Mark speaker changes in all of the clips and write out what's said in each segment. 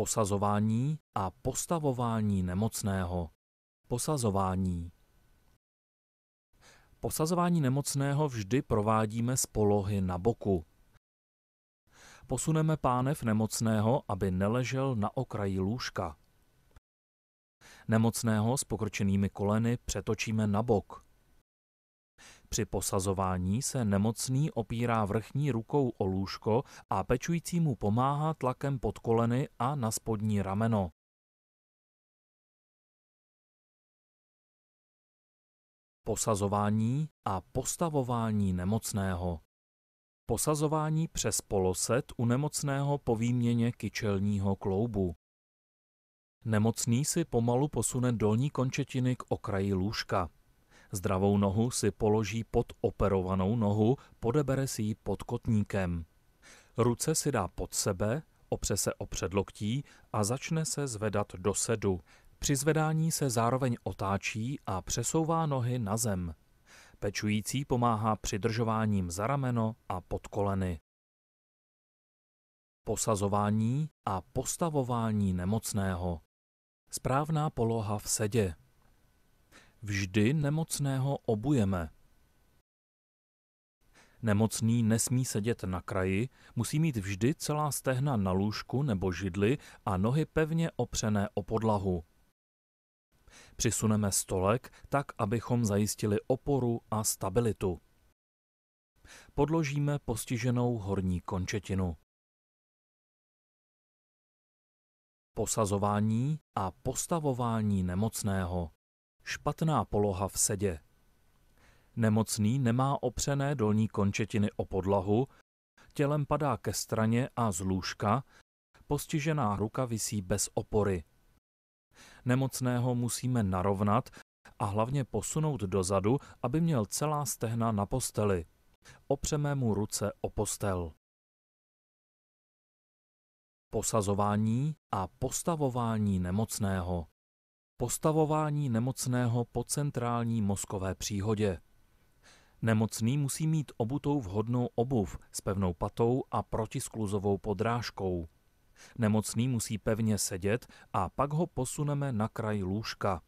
Speaker 1: Posazování a postavování nemocného. Posazování. Posazování nemocného vždy provádíme z polohy na boku. Posuneme pánev nemocného, aby neležel na okraji lůžka. Nemocného s pokrčenými koleny přetočíme na bok. Při posazování se nemocný opírá vrchní rukou o lůžko a pečující mu pomáhá tlakem pod koleny a na spodní rameno. Posazování a postavování nemocného. Posazování přes poloset u nemocného po výměně kyčelního kloubu. Nemocný si pomalu posune dolní končetiny k okraji lůžka. Zdravou nohu si položí pod operovanou nohu, podebere si ji pod kotníkem. Ruce si dá pod sebe, opře se o předloktí a začne se zvedat do sedu. Při zvedání se zároveň otáčí a přesouvá nohy na zem. Pečující pomáhá přidržováním za rameno a pod koleny. Posazování a postavování nemocného. Správná poloha v sedě. Vždy nemocného obujeme. Nemocný nesmí sedět na kraji, musí mít vždy celá stehna na lůžku nebo židli a nohy pevně opřené o podlahu. Přisuneme stolek tak, abychom zajistili oporu a stabilitu. Podložíme postiženou horní končetinu. Posazování a postavování nemocného. Špatná poloha v sedě. Nemocný nemá opřené dolní končetiny o podlahu, tělem padá ke straně a z lůžka, postižená ruka visí bez opory. Nemocného musíme narovnat a hlavně posunout dozadu, aby měl celá stehna na posteli. Opřeme mu ruce o postel. Posazování a postavování nemocného Postavování nemocného po centrální mozkové příhodě. Nemocný musí mít obutou vhodnou obuv s pevnou patou a protiskluzovou podrážkou. Nemocný musí pevně sedět a pak ho posuneme na kraj lůžka.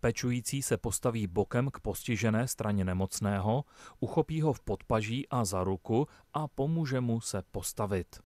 Speaker 1: Pečující se postaví bokem k postižené straně nemocného, uchopí ho v podpaží a za ruku a pomůže mu se postavit.